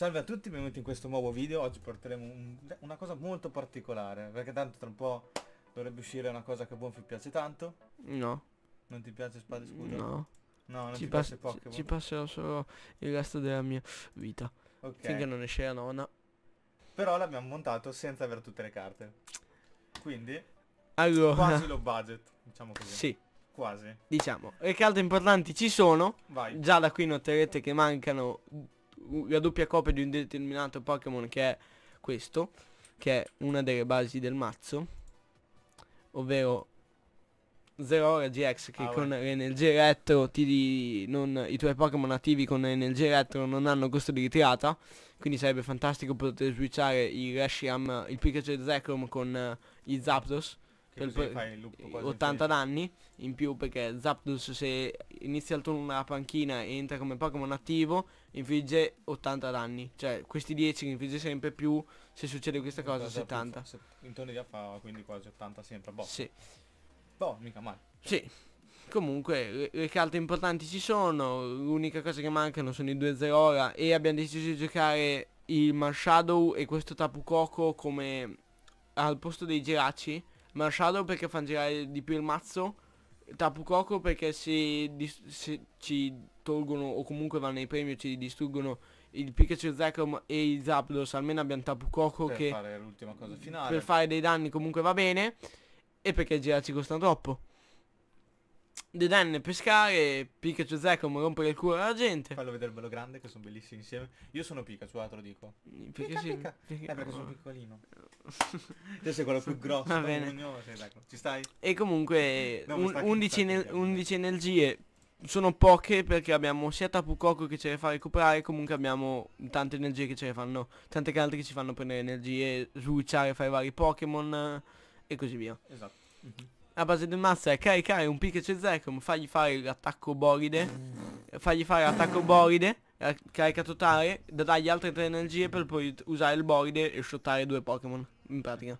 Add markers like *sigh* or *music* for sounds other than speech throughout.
Salve a tutti, benvenuti in questo nuovo video. Oggi porteremo un, una cosa molto particolare, perché tanto tra un po' dovrebbe uscire una cosa che a Bonfi piace tanto. No. Non ti piace Spada e Scudo? No. No, non ci ti piace Pokémon? Ci passerò solo il resto della mia vita. Ok. Finché non esce la nona. Però l'abbiamo montato senza avere tutte le carte. Quindi... Allora... Quasi lo budget, diciamo così. Sì. Quasi. Diciamo, le carte importanti ci sono. Vai. Già da qui noterete che mancano la doppia copia di un determinato Pokémon che è questo, che è una delle basi del mazzo, ovvero Zerora GX che ah, con l'energia elettro ti, non, i tuoi Pokémon attivi con l'energia elettro non hanno costo di ritirata, quindi sarebbe fantastico poter switchare il Reshiram, il Pikachu e Zekrom con uh, eh, i Zapdos per il 80 danni in più perché Zapdos se inizia il turno nella panchina e entra come Pokémon attivo infligge 80 danni. Cioè, questi 10 infligge sempre più, se succede questa cosa, cosa 70. Fa, in teoria fa quindi quasi 80 sempre, boh. Sì. Boh, mica male. Sì. Comunque, le, le carte importanti ci sono, l'unica cosa che mancano sono i 2-0 ora e abbiamo deciso di giocare il Marshadow e questo Tapu Coco come al posto dei giraci. Marshadow perché fa girare di più il mazzo Tapu Coco perché se, se, ci tolgono o comunque vanno ai premi o ci distruggono il Pikachu Zekrom e il Zapdos almeno abbiamo Tapu Coco per che fare l'ultima cosa finale per fare dei danni comunque va bene e perché girarci costa troppo The Dan pescare, Pikachu e Zekrom rompere il culo alla gente. Fallo vedere bello grande che sono bellissimi insieme. Io sono Pikachu, ah, te lo dico. Perché Pica, pica. Eh, perché sono oh. piccolino. Te sei quello più *laughs* grosso. Va bene. Ci stai? E comunque no, 11, ne 11 energie sono poche perché abbiamo sia Tapu Koko che ce le fa recuperare comunque abbiamo tante energie che ce le fanno tante carte che ci fanno prendere energie switchare fra i vari Pokémon eh, e così via esatto mm -hmm. La base del mazzo è caricare un Pikachu Zercom, fargli fare l'attacco boride, fargli fare l'attacco boride, la carica totale, da dargli altre tre energie per poi usare il boride e shottare due Pokémon, in pratica.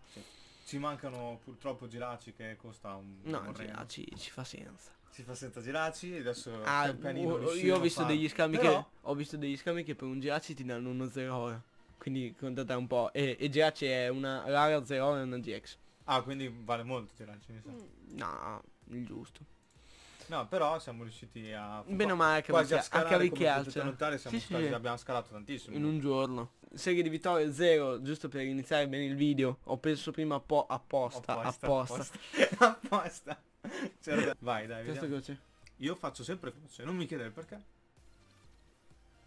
Ci mancano purtroppo Giraci che costa un... No, un Giraci ci fa senza. Si fa senza giraci e adesso ah, oh, io ho visto degli scambi Però... che ho visto degli scambi che per un giraci ti danno uno 0 ora. Quindi contate un po' e, e giraci è una rara 0 ora e una GX. Ah, quindi vale molto tirarci, mi sa. Mm, no, il giusto. No, però siamo riusciti a... Bene o male che quasi a scalare, come eh. notare, siamo sì, stati, sì. abbiamo scalato tantissimo. In un giorno. Serie di vittorie 0, giusto per iniziare bene il video. Ho penso prima apposta, apposta. Apposta. *laughs* certo. Vai, dai, Testa Croce. Io faccio sempre croce, non mi chiedere perché.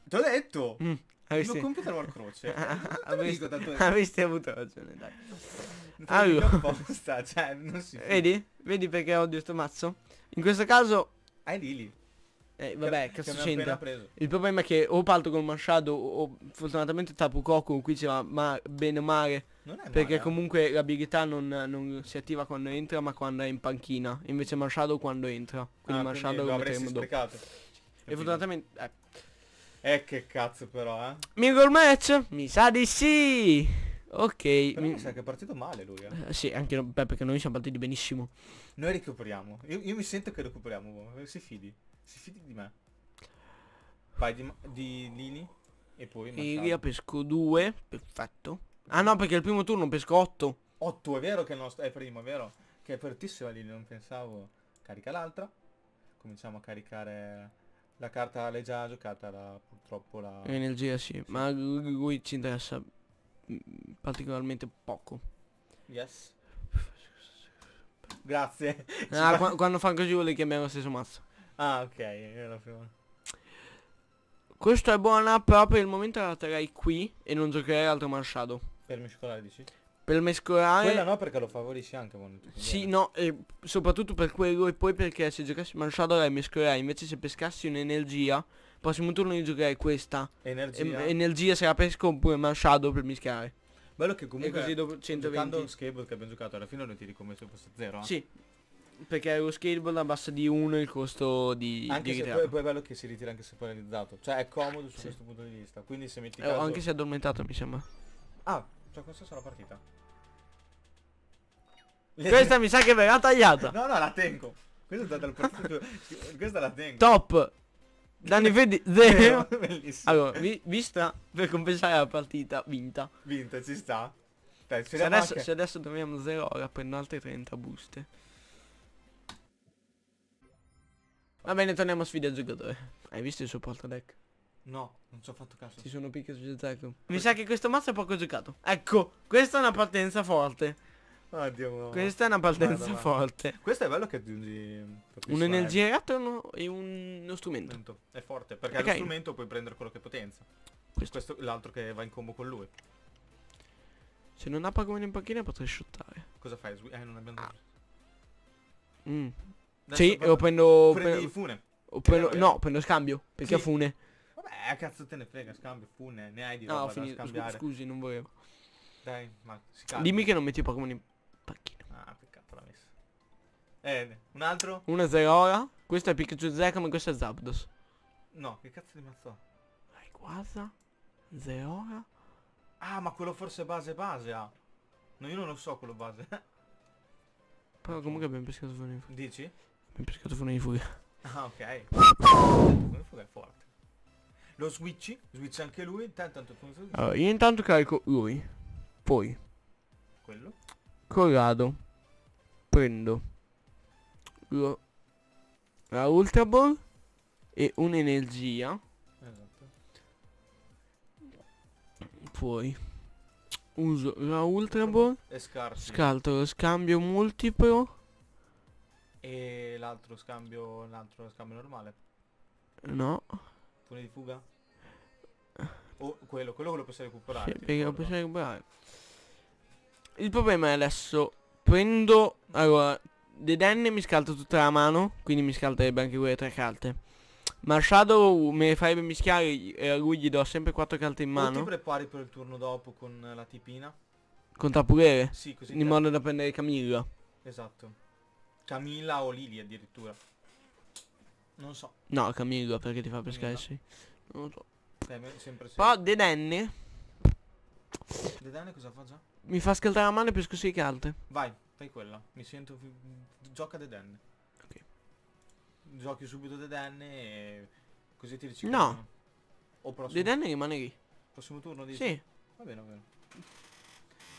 T'ho detto! Mm. Avessi... Ah, *laughs* ah, ah, lo computer al croce. Aveste... Aveste avuto ragione, dai. Avevo... Apposta, *laughs* cioè, non si *laughs* Vedi? Vedi perché odio sto mazzo? In questo caso... Hai Lili. Eh, vabbè, che, cazzo c'entra. Il problema è che o parto con Machado o fortunatamente Tapu Koko qui ci va ma, bene o male. Perché male, eh. comunque l'abilità non, non, si attiva quando entra ma quando è in panchina. Invece Machado quando entra. Quindi ah, Machado lo, lo metteremo dopo. E fortunatamente... Eh, eh che cazzo però eh Mirror match? Mi sa di sì Ok Però mi... sa che è partito male lui eh. eh sì anche no, beh, perché noi siamo partiti benissimo Noi recuperiamo Io, io mi sento che recuperiamo boh, eh, Si fidi Si fidi di me Vai di, di Lini E poi Massaro. Io pesco due, Perfetto Ah no perché il primo turno pesco 8 8 è vero che è, è primo è vero Che è fortissima Lili non pensavo Carica l'altra Cominciamo a caricare la carta l'hai già giocata la, purtroppo la... Energia sì, sì. ma lui ci interessa mm, particolarmente poco. Yes. Grazie. Ah, *laughs* qu quando fanno così vuole che abbiamo lo stesso mazzo. Ah ok, era prima. Questa è buona, però per il momento la terrei qui e non giocherei altro Marshadow. Per mescolare dici? per mescolare quella no perché lo favorisce anche molto sì no e soprattutto per quello e poi perché se giocassi Man Shadow la mescolerei invece se pescassi un'energia prossimo turno io giocherei questa energia e, energia se la pesco oppure Shadow per mischiare bello che comunque e così dopo 120 giocando skateboard che abbiamo giocato alla fine lo tiri come se fosse zero eh? sì perché lo skateboard abbassa di 1 il costo di anche di poi, poi, è bello che si ritira anche se polarizzato cioè è comodo su sì. questo punto di vista quindi se metti eh, caso... anche se è addormentato mi sembra ah cioè, questa sarà partita. *laughs* Questa mi sa che verrà tagliata. no, no, la tengo. Questa, *laughs* Questa la tengo. Top. Danni vedi *laughs* zero. Bellissimo. Allora, vi, vista per compensare la partita, vinta. Vinta, ci sta. Dai, se, adesso, anche... se adesso troviamo 0 ora prendo altre 30 buste. Va bene, torniamo a sfida giocatore. Hai visto il suo porta deck? No, non ci ho fatto caso. Ci sono picche su Jetaku. Mi sa che questo mazzo è poco giocato. Ecco, questa è una partenza forte. Oddio. Questa è una partenza Guarda, forte. Questo è bello che aggiungi un'energia e uno, un, uno strumento. È forte, perché okay. lo strumento puoi prendere quello che potenza. Questo, questo l'altro che va in combo con lui. Se non ha Pac-Man in panchina potrei shottare. Cosa fai? Eh, non abbiamo... Ah. Mm. sì, vabbè, o prendo... Prendi fune. prendo, eh, no, prendo scambio, perché sì. fune. Eh, cazzo te ne frega, scambio, fune, ne hai di roba no, ho finito. Scu scusi, non volevo. Dai, ma si calma. Dimmi che non metti Pokémon in pacchino. Ah, peccato l'ha messa. Eh, un altro? Una Zerora. Questo è Pikachu Zekam ma questo è Zapdos. No, che cazzo di mazzo? Hai quasi? Zerora? Ah, ma quello forse è base base ha. Ah. No, io non lo so quello base. Però comunque abbiamo pescato fuori di furia. Dici? Abbiamo pescato fuori di furia. Ah, ok. *laughs* fuori è forte. Lo switchi, switch anche lui, intanto allora, io intanto carico lui. Poi. Quello. Corrado. Prendo. Lo, la Ultra Ball e un'energia. Esatto. Poi. Uso la Ultra Ball. E scarto. Scarto lo scambio multiplo. E l'altro scambio, l'altro scambio normale. No. Fune di fuga? Oh, quello, quello lo possiamo recuperare. Sì, perché lo possiamo recuperare. Il problema è adesso prendo... Allora, The Den mi scalta tutta la mano, quindi mi scalterebbe anche quelle tre carte. Ma Shadow me farebbe mischiare e a lui gli do sempre quattro carte in mano. O ti prepari per il turno dopo con la tipina? Con Tapurere? Sì, così. In modo da prendere Camilla. Esatto. Camilla o Lili addirittura. Non so. No, Camilla perché ti fa pescare, Camilla. sì. Non lo so. Beh, sempre sì. Però De Danny. De Danny cosa fa già? Mi fa scaldare la mano e pesco 6 carte. Vai, fai quella. Mi sento... Gioca The Danny. Ok. Giochi subito The Danny e... Così ti riciclo No. O prossimo. De Danny rimane lì. Prossimo turno dici? Sì. Va bene, va bene.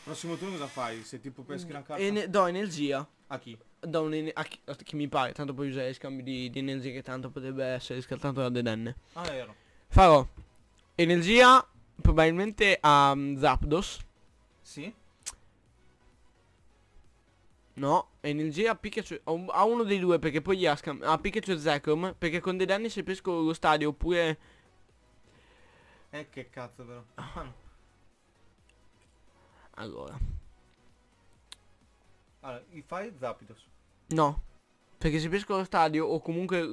Prossimo turno cosa fai? Se tipo peschi mm, una carta? Ene do energia. A chi? Do un a chi, a chi mi pare, tanto puoi usare scambi di, di energia che tanto potrebbe essere scaltato da The Dedenne. Ah, è vero. Farò Energia probabilmente a mm, Zapdos. Sì. No, energia a Pikachu A uno dei due perché poi gli ascam A Pikachu e Zekrom Perché con dei danni se pesco lo stadio oppure Eh che cazzo però Allora Allora gli fai Zapdos No perché se pesco lo stadio o comunque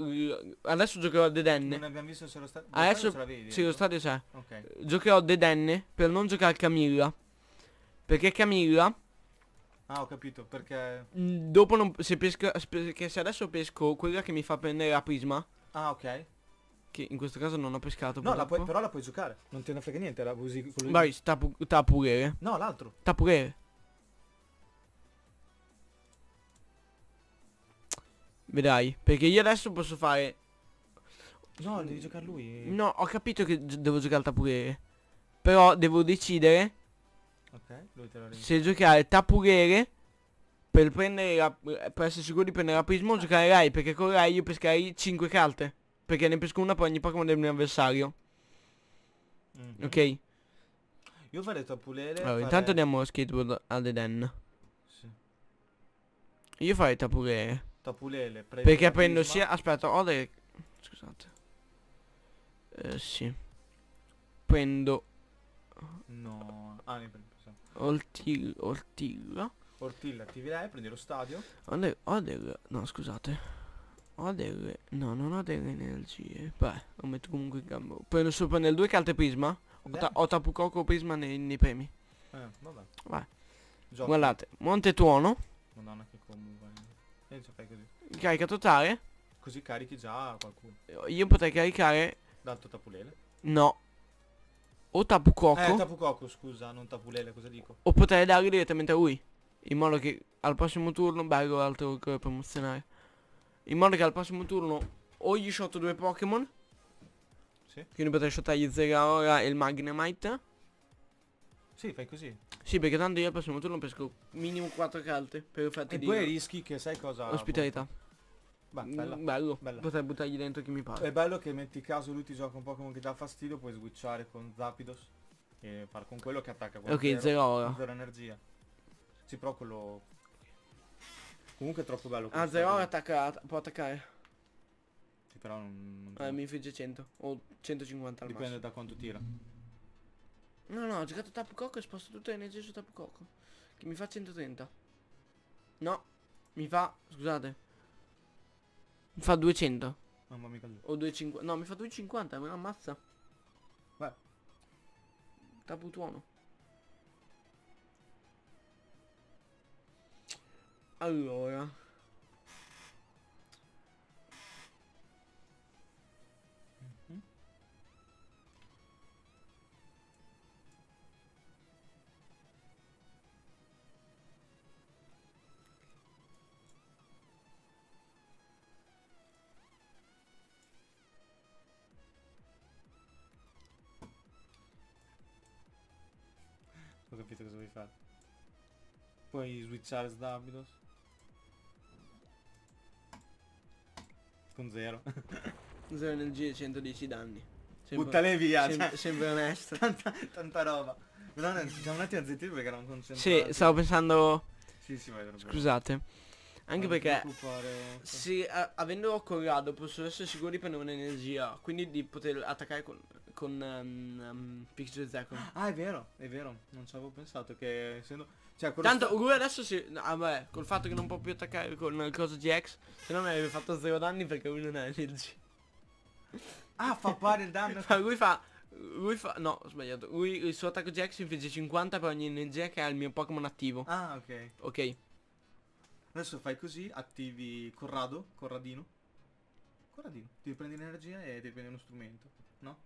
adesso giocherò a Dedenne. Non abbiamo visto se lo stadio. Adesso se vedi, sì, lo stadio c'è. Okay. Giocherò a Dedenne per non giocare a Camilla. Perché Camilla Ah ho capito perché Dopo non se pesco Perché se adesso pesco quella che mi fa prendere la prisma Ah ok Che in questo caso non ho pescato No la puoi, però la puoi giocare Non te ne frega niente la usi con Vai sta, pu, sta No l'altro Sta pure. Vedrai, perché io adesso posso fare... No, devi giocare lui. No, ho capito che devo giocare giocarla tapurere Però devo decidere okay, se giocare tapurere per, prendere per essere sicuro di prendere la apismo o giocare Rai, perché con Rai io pescai 5 carte. Perché ne pesco una per ogni Pokémon del mio avversario. Mm Ok? Io farei tapulere. Allora, fare... intanto andiamo a skateboard ad Eden. Sì. Io farei tapurere. Tapulele, prendo Perché prendo sia... Aspetta, ho le... Scusate. Eh, sì. Prendo... No. Ah, ne prendo. Ortilla. Ortilla. Ortilla, ti vedrai, eh, prendi lo stadio. Ho delle... Ho delle... No, scusate. Ho delle... No, non ho delle energie. Beh, lo metto comunque in gambo. Prendo sopra nel 2 calte prisma. Ho, ta ho tapucoco prisma nei, nei premi. Eh, vabbè. Vai. Guardate, Monte Tuono. Madonna che comunque... Enzo fai così. Carica totale? Così carichi già qualcuno. Io potrei caricare... D'alto tapulele? No. O tapucocco. Eh, tapucocco, scusa, non tapulele, cosa dico? O potrei dargli direttamente a lui. In modo che al prossimo turno... Bello l'altro promozionare. In modo che al prossimo turno o gli shotto due Pokémon. Sì. Quindi potrei shottare gli Zeraora e il Magnemite. Sì, fai così. Sì, perché tanto io al prossimo turno pesco minimo 4 carte. Per effetti e di... rischi che sai cosa... Ospitalità. Bah, bella. Mm, bello. Bella. Potrei buttargli dentro chi mi pare. È bello che metti caso lui ti gioca un Pokémon che dà fastidio, puoi switchare con Zapidos e far con quello che attacca con Ok, zero ora. Zero energia. Sì, però quello... Comunque è troppo bello. Ah, zero ora attacca, può attaccare. Sì, però non... non eh, mi infligge 100 o 150 al Dipende massimo. da quanto tira. No, no, ho giocato Tapu Coco e sposto tutta l'energia su Tapu Coco. Che mi fa 130. No, mi fa... Scusate. Mi fa 200. Mamma mia. O 250. No, mi fa 250, me ammazza. Beh. Tapu tuono. Allora. capito cosa vuoi fare. Puoi switchare Snabidos. Con 0. 0 *laughs* energie 110 danni. Sembra, Buttale via. Sem cioè, sembra onesto. *laughs* Tanta, tanta roba. Però no, siamo un attimo a zittiti perché non concentrato. Sì, stavo pensando... Sì, sì, vai, Scusate. Anche non perché sì, avendo Corrado posso essere sicuri di prendere un'energia, quindi di poter attaccare con con um, ehm, um, ehm, Picture Second. Ah, è vero, è vero. Non ci avevo pensato che essendo... Cioè, Tanto Uguale adesso si... Ah beh, col fatto che non può più attaccare con il coso GX, se no mi avrebbe fatto zero danni perché lui non è energy. Ah, fa pari il danno. *laughs* fa, lui fa... Lui fa... No, ho sbagliato. Lui il suo attacco GX infligge 50 per ogni energia che ha il mio Pokémon attivo. Ah, ok. Ok. Adesso fai così, attivi Corrado, Corradino. Corradino, devi prendere energia e devi prendere uno strumento, no?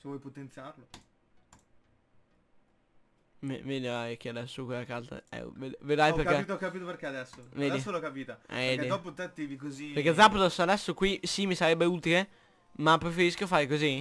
Se vuoi potenziarlo. Me, vedrai che adesso quella carta è... Eh, vedrai ho perché... Ho capito, ho capito perché adesso. Vedi. Adesso l'ho capita. Eh, perché vedi. dopo te attivi così... Perché Zapdos adesso qui sì mi sarebbe utile, ma preferisco fare così.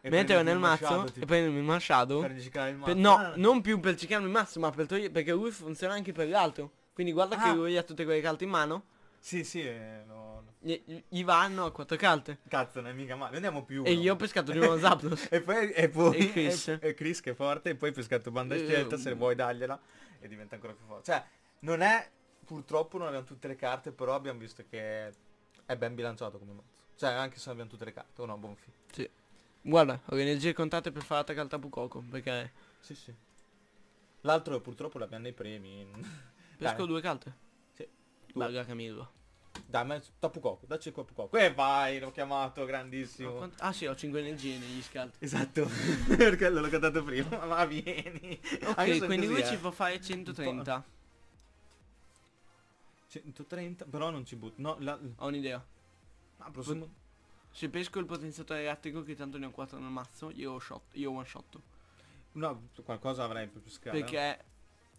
E Mettere nel mazzo shadow, e prendermi il Marshadow. Per riciclare il mazzo. no, ah. non più per riciclarmi il mazzo, ma per togliere... Perché lui funziona anche per l'altro. Quindi guarda ah. che lui ha tutte quelle carte in mano. Sì, sì, eh, no, no. Gli, gli vanno a quattro calte. Cazzo, non è mica male. Andiamo più. Uno. E io ho pescato di nuovo *laughs* Zapdos. e poi, e poi e Chris. E, e Chris che è forte. E poi ho pescato banda eh, scelta. Uh, se mm. vuoi dargliela. E diventa ancora più forte. Cioè, non è. Purtroppo non abbiamo tutte le carte, però abbiamo visto che è ben bilanciato come mozzo. Cioè, anche se non abbiamo tutte le carte, o no, buon film. Sì. Guarda, ho energie contate per fare la al Tapucoco, perché... Sì, sì. L'altro purtroppo l'abbiamo nei premi. *laughs* Pesco Dai. due calte. Sì. Due. Vaga Camillo. Dai, ma troppo poco, dacci qua poco. E vai, l'ho chiamato, grandissimo. Ah sì, ho 5 energie negli scarti. Esatto, *laughs* perché l'ho cantato prima, ma vieni. Ok, ah, quindi lui ci eh. può fare 130. 130, però non ci butto. No, la... Ho un'idea. Ma prossimo... Se pesco il potenziatore elettrico che tanto ne ho 4 nel mazzo, io ho shot, io one shot. No, qualcosa avrei più pescato. Perché...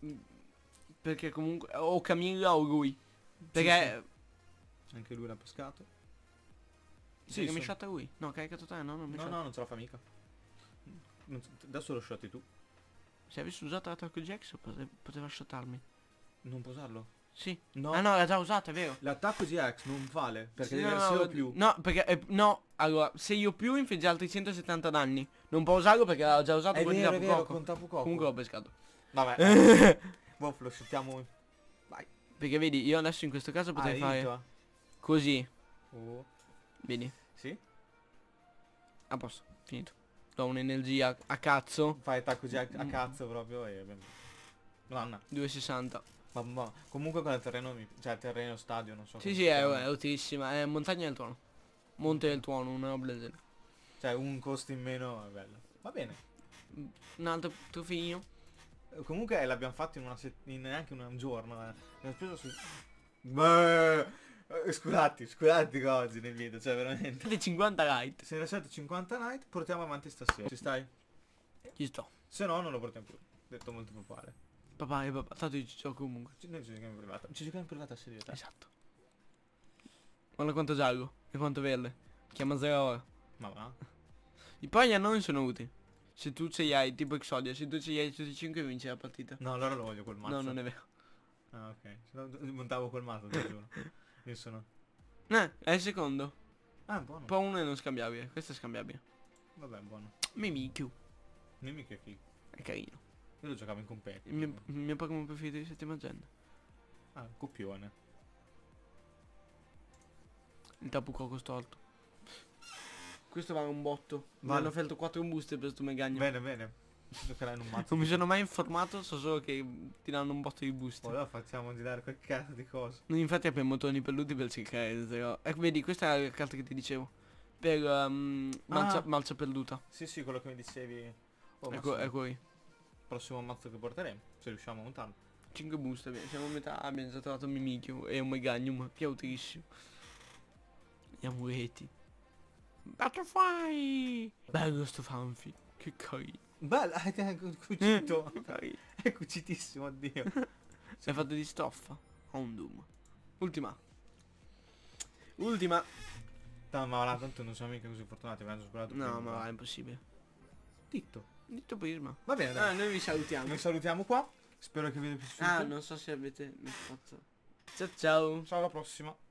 Mm, perché comunque... O Camilla o lui. Perché... Sì, sì. Anche lui l'ha pescato. Sì, che mi shotta lui. No, caricato te, no? Non mi no, shot. no, non ce la fa mica. Non, adesso lo shotti tu. Se avessi usato la Taco Jax pote poteva shottarmi. Non può usarlo? Sì. No. Ah no, l'ha già usata, è vero. L'attacco GX non vale, perché sì, deve no, essere no, più. No, perché eh, no, allora, se io più infligge altri 170 danni. Non può usarlo perché l'ha già usato è con vero, Tapu Coco. Con Tapu Comunque l'ho pescato. Vabbè. Boh, *laughs* lo shottiamo. Vai. Perché vedi, io adesso in questo caso potrei ah, fare. Eh. Così. Oh. Vedi? Sì. A posto, finito. Do un'energia a cazzo. Fai attacco così a, a mm. cazzo proprio e... Madonna. 260. Mamma. Comunque con il terreno, mi... cioè il terreno stadio, non so. Sì, sì, è, è utilissima. È montagna del tuono. Monte del tuono, una roba del genere. Cioè un costo in meno è bello. Va bene. Mm, un altro trofeo. Eh, comunque l'abbiamo fatto in, una in neanche un giorno. Eh. Abbiamo speso su... Beh... Eh, scusate, scusate cose nel video, cioè veramente. 50 light. Se ne lasciate 50 light, portiamo avanti stasera. Ci stai? Ci sto. Se no non lo portiamo più. Detto molto popolare. Papà e eh, papà, tanto io ci gioco comunque. Noi ci giochiamo in privata. Ci giochiamo in privata a serietà. Esatto. Guarda quanto giallo e quanto verde. Chiama zero ora. Ma va. I paglia non sono utili. Se tu ce li hai, tipo Exodia, se tu ce li hai tutti e 5 vinci la partita. No, allora lo voglio col mazzo. No, non è vero. Ah ok. Montavo col mazzo, ti giuro. *laughs* Io sono. Eh, è il secondo. Ah, buono. Poi uno è non scambiabile. Questo è scambiabile. Vabbè, buono. Mimikyu. Mimikyu è figo. È carino. Io lo giocavo in competi. Il mio, il mio Pokémon preferito di settima gen. Ah, copione. Il tapu coco storto. Questo vale un botto. Vale. Mi hanno offerto 4 buste per sto megagno. Bene, bene giocherà in un mazzo. Non mi sono mai informato, so solo che ti danno un botto di buste. Ora facciamo girare quel cazzo di cosa. Noi infatti abbiamo toni pelluti per il zero. Ecco, eh, vedi, questa è la carta che ti dicevo. Per um, malcia, ah. malcia perduta. Sì, sì, quello che mi dicevi. Oh, ecco, ecco qui. Prossimo mazzo che porteremo, se riusciamo a montarlo. 5 buste, siamo a metà, abbiamo già trovato Mimikyu e un Meganium, che è utilissimo. Gli amuleti. Butterfly! Bello sto fanfi, che carino. Bella, *laughs* è cucito. Mm, *laughs* è cucitissimo, oddio. *laughs* Sei fatto di stoffa. Ho doom. Ultima. Ultima. No, ma là, tanto non siamo mica così fortunati, abbiamo superato No, ma va, è impossibile. Ditto. Ditto prima. Va bene, dai. Ah, noi vi salutiamo. Vi salutiamo qua. Spero che vi sia piaciuto. Ah, non so se avete fatto. Ciao ciao. Ciao alla prossima.